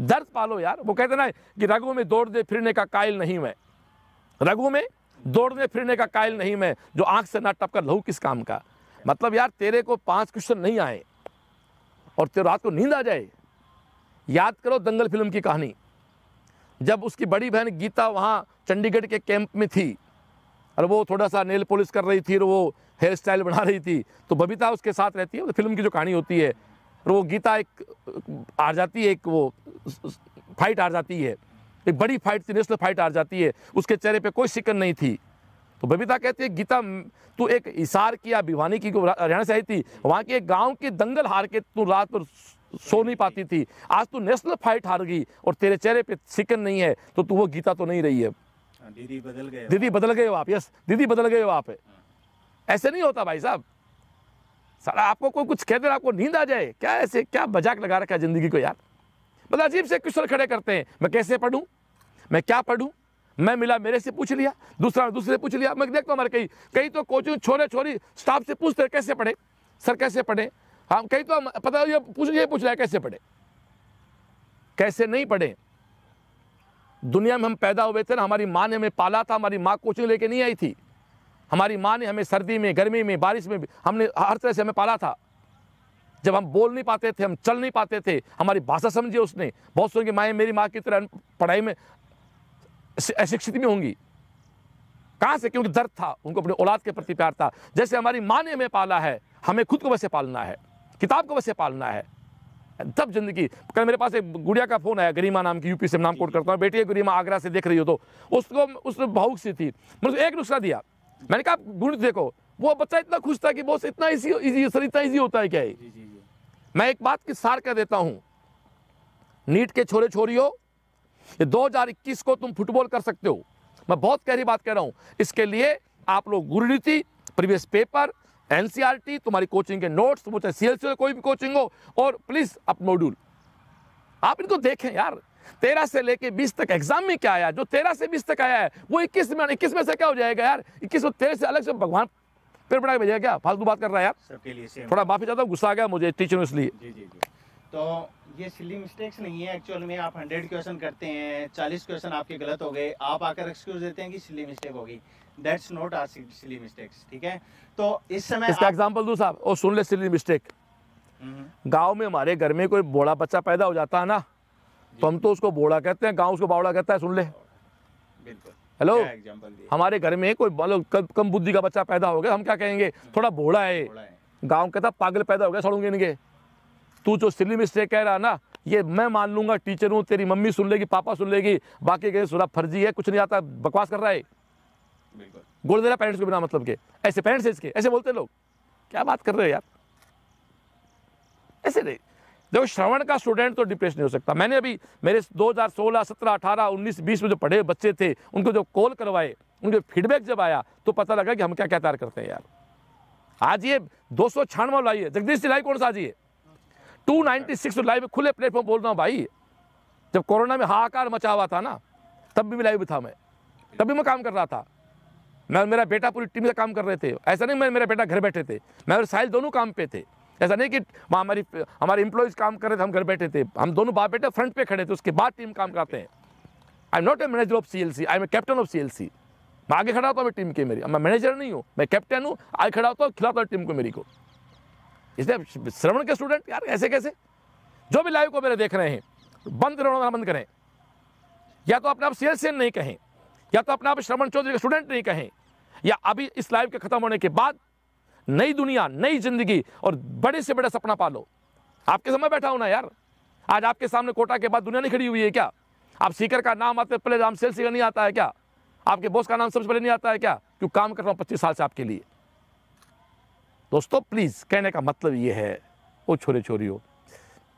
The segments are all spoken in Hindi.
दर्द पालो यार वो कहते ना कि रघु में दौड़ने फिरने का कायल नहीं मैं रघु में दौड़ने फिरने का कायल नहीं मैं जो आंख से ना टपकर लहू किस काम का मतलब यार तेरे को पांच क्वेश्चन नहीं आए और तेरे रात को नींद आ जाए याद करो दंगल फिल्म की कहानी जब उसकी बड़ी बहन गीता वहाँ चंडीगढ़ के कैंप में थी और वो थोड़ा सा नेल पॉलिश कर रही थी और वो हेयर स्टाइल बना रही थी तो बबीता उसके साथ रहती है तो फिल्म की जो कहानी होती है और वो गीता एक आ जाती है एक वो फाइट आ जाती है एक बड़ी फाइट थी नेशनल फाइट आ जाती है उसके चेहरे पे कोई शिकन नहीं थी तो बबीता कहती है गीता तू एक इशार किया भिवानी की हरियाणा से आई थी वहाँ के एक गाँव के दंगल हार के तू रात पर सो नहीं पाती थी आज तू नेशनल फाइट हार गई और तेरे चेहरे पर शिकन नहीं है तो तू वो गीता तो नहीं रही है हाँ, दीदी बदल गए दीदी बदल गए हो आप यस दीदी बदल गए हो आप ऐसे नहीं होता भाई साहब सारा आपको कोई कुछ कह दे आपको नींद आ जाए क्या ऐसे क्या मजाक लगा रखा है ज़िंदगी को यार मतलब अजीब से क्वेश्चन खड़े करते हैं मैं कैसे पढ़ूँ मैं क्या पढ़ूँ मैं मिला मेरे से पूछ लिया दूसरा दूसरे पूछ लिया मैं देखता तो हूँ हमारे कहीं कहीं तो कोचिंग छोरे छोरी स्टाफ से पूछते कैसे पढ़े सर कैसे पढ़े हम हाँ, कहीं तो पता ये पूछ ये पूछ रहे कैसे पढ़े कैसे नहीं पढ़े दुनिया में हम पैदा हुए थे ना हमारी माँ ने हमें पाला था हमारी माँ कोचिंग लेके नहीं आई थी हमारी माँ ने हमें सर्दी में गर्मी में बारिश में हमने हर तरह से हमें पाला था जब हम बोल नहीं पाते थे हम चल नहीं पाते थे हमारी भाषा समझी उसने बहुत सुन की माएँ मेरी माँ की तरह पढ़ाई में अशिक्षित भी होंगी कहाँ से क्योंकि दर्द था उनको अपने औलाद के प्रति प्यार था जैसे हमारी माँ ने हमें पाला है हमें खुद को वैसे पालना है किताब को वैसे पालना है तब जिंदगी कल मेरे पास एक गुड़िया का फ़ोन आया गरिमा नाम की यूपी से नाम कोट करता हूँ बेटी है गरिमा आगरा से देख रही हो तो उसको उस भावुक सी थी मतलब एक नुस्खा दिया मैंने कहा आप ढूंढ देखो वो बच्चा इतना खुश था कि बॉस इतना इजी इजी सर इतना इजी होता है क्या जी, जी, जी। मैं एक बात की सार कह देता हूं नीट के छोरे छोरी हो दो हजार को तुम फुटबॉल कर सकते हो मैं बहुत गहरी बात कह रहा हूं इसके लिए आप लोग गुरु नीति प्रीवियस पेपर एनसीआर e तुम्हारी कोचिंग के नोट्स तुम चाहे सीएलसी कोई भी कोचिंग हो और प्लीज अप मॉड्यूल आप इनको देखें यार तेरह से लेके बीस तक एग्जाम में क्या आया जो तेरह से बीस तक आया है वो इक्कीस में इक्कीस में से क्या हो जाएगा यार इक्कीस में तेरह से अलग से भगवान फिर बड़ा भेजा क्या फालतू बात कर रहा है यार थोड़ा माफी चाहता हूँ गुस्सा आ गया मुझे टीचर ने इसलिए तो ये सिली मिस्टेक्स नहीं है एक्चुअल में आप हंड्रेड क्वेश्चन करते हैं चालीस क्वेश्चन आपके गलत हो गए आप आकर एक्सक्यूज देते हैं कि सिली मिस्टेक होगी that's not our silly mistakes ठीक है तो इस समय इसका एग्जांपल दो साहब और सुन ले सिली मिस्टेक हम्म। गांव में हमारे घर में कोई बड़ा बच्चा पैदा हो जाता है ना तो हम तो उसको बोड़ा कहते हैं गाँव उसको बावड़ा कहता है सुन ले हेलो हमारे घर में कोई कम बुद्धि का बच्चा पैदा हो गया हम क्या कहेंगे हम्म। थोड़ा बोड़ा है गांव कहता पागल पैदा हो गया सड़ूंगे इनके तू जो सिली मिस्टेक कह रहा ना ये मैं मान लूंगा टीचर हूँ तेरी मम्मी सुन लेगी पापा सुन लेगी बाकी कहीं सुना फर्जी है कुछ नहीं आता बकवास कर रहा है गोल दे रहा पेरेंट्स को बिना मतलब के ऐसे पेरेंट्स है इसके ऐसे बोलते लोग क्या बात कर रहे हो यार ऐसे नहीं देखो श्रवण का स्टूडेंट तो डिप्रेस नहीं हो सकता मैंने अभी मेरे 2016 17 18 19 20 में जो पढ़े बच्चे थे उनको जो कॉल करवाए उनके फीडबैक जब आया तो पता लगा कि हम क्या क्या तैयार करते हैं यार आज ये दो सौ छियानवे लाइए जगदीश सिलाई कौन सा आज ये टू लाइव सिक्स खुले प्लेटफॉर्म बोल रहा हूँ भाई जब कोरोना में हाहाकार मचा हुआ था ना तब भी लाइव था मैं तब भी मैं काम कर रहा था मैं मेरा बेटा पूरी टीम से काम कर रहे थे ऐसा नहीं मैं मेरा बेटा घर बैठे थे मैं और साहिल दोनों काम पे थे ऐसा नहीं कि हमारी हमारे इंप्लॉयज़ काम कर रहे थे हम घर बैठे थे हम दोनों बाप बेटे फ्रंट पे खड़े थे उसके बाद टीम काम करते हैं I am not a manager of C L C I am a captain of C L C मैं आगे खड़ा होता हूँ टीम के मेरी मैं मैनेजर नहीं हूँ मैं कैप्टन हूँ आगे खड़ा होता हूँ खिलाता हूँ टीम को मेरी को इसलिए श्रवण के स्टूडेंट यार ऐसे कैसे जो भी लाइव को मेरे देख रहे हैं बंद रहना बंद करें या तो अपने आप सी एल नहीं कहें या तो अपने आप श्रवण चौधरी के स्टूडेंट नहीं कहें या अभी इस लाइव के खत्म होने के बाद नई दुनिया नई जिंदगी और बड़े से बड़ा सपना पालो आपके समय बैठा होना यार आज आपके सामने कोटा के बाद दुनिया नहीं खड़ी हुई है क्या आप सीकर का नाम आते पहले राम तो सेल सीकर नहीं आता है क्या आपके बॉस का नाम सबसे पहले नहीं आता है क्या क्यों काम कर रहा हूँ पच्चीस साल से आपके लिए दोस्तों प्लीज़ कहने का मतलब ये है वो छोरे छोरी हो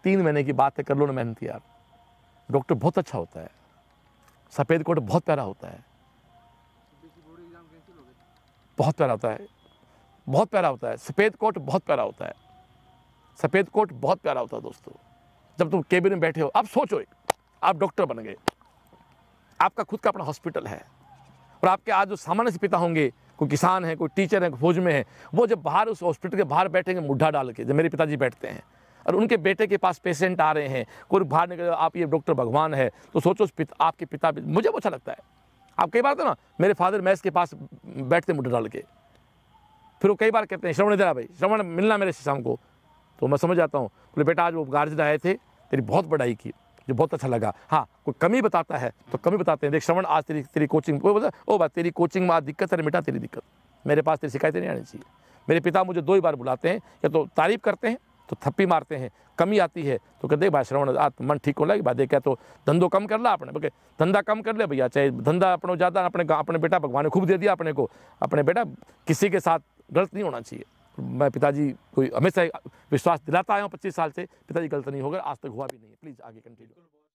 तीन महीने की बात है कर लो ना मेहनत यार डॉक्टर बहुत अच्छा होता है सफ़ेद कोट बहुत प्यारा होता है बहुत प्यारा होता है बहुत प्यारा होता है सफ़ेद कोट बहुत प्यारा होता है सफ़ेद कोट बहुत प्यारा होता है दोस्तों जब तुम केबिन में बैठे हो आप सोचो एक आप डॉक्टर बन गए आपका खुद का अपना हॉस्पिटल है और आपके आज जो सामान्य से पिता होंगे कोई किसान है कोई टीचर है कोई फौज में है वो जब बाहर उस हॉस्पिटल के बाहर बैठेंगे मुड्ढा डाल के जब मेरे पिताजी बैठते हैं और उनके बेटे के पास पेशेंट आ रहे हैं कोई बाहर निकल आप ये डॉक्टर भगवान है तो सोचो पिता, आपके पिता मुझे अच्छा लगता है आप कई बार तो ना मेरे फादर मैस के पास बैठते मुड्ढा डाल के फिर वो कई बार कहते हैं श्रवण देना भाई श्रवण मिलना मेरे से शाम को तो मैं समझ जाता हूँ बोले बेटा आज वो गार्जन आए थे तेरी बहुत बढ़ाई की जो बहुत अच्छा लगा हाँ कोई कमी बताता है तो कमी बताते हैं देख श्रवण आज तेरी तेरी कोचिंग वो बता ओ बात तेरी कोचिंग में आज दिक्कत है मिटा तेरी दिक्कत मेरे पास तेरी शिकायतें नहीं आनी चाहिए मेरे पिता मुझे दो ही बार बुलाते हैं या तो तारीफ करते हैं तो थप्पी मारते हैं कमी आती है तो कहते भाई श्रवण आज तो मन ठीक हो लगे भाई देखा तो धंधो कम कर ला अपने बोले धंधा कम कर ले भैया चाहे धंधा अपने ज़्यादा अपने अपने बेटा भगवान ने खूब दे दिया अपने को अपने बेटा किसी के साथ गलत नहीं होना चाहिए मैं पिताजी कोई हमेशा विश्वास दिलाता आया हूँ पच्चीस साल से पिताजी गलत नहीं होगा आज तक हुआ भी नहीं है प्लीज़ आगे कंटिन्यू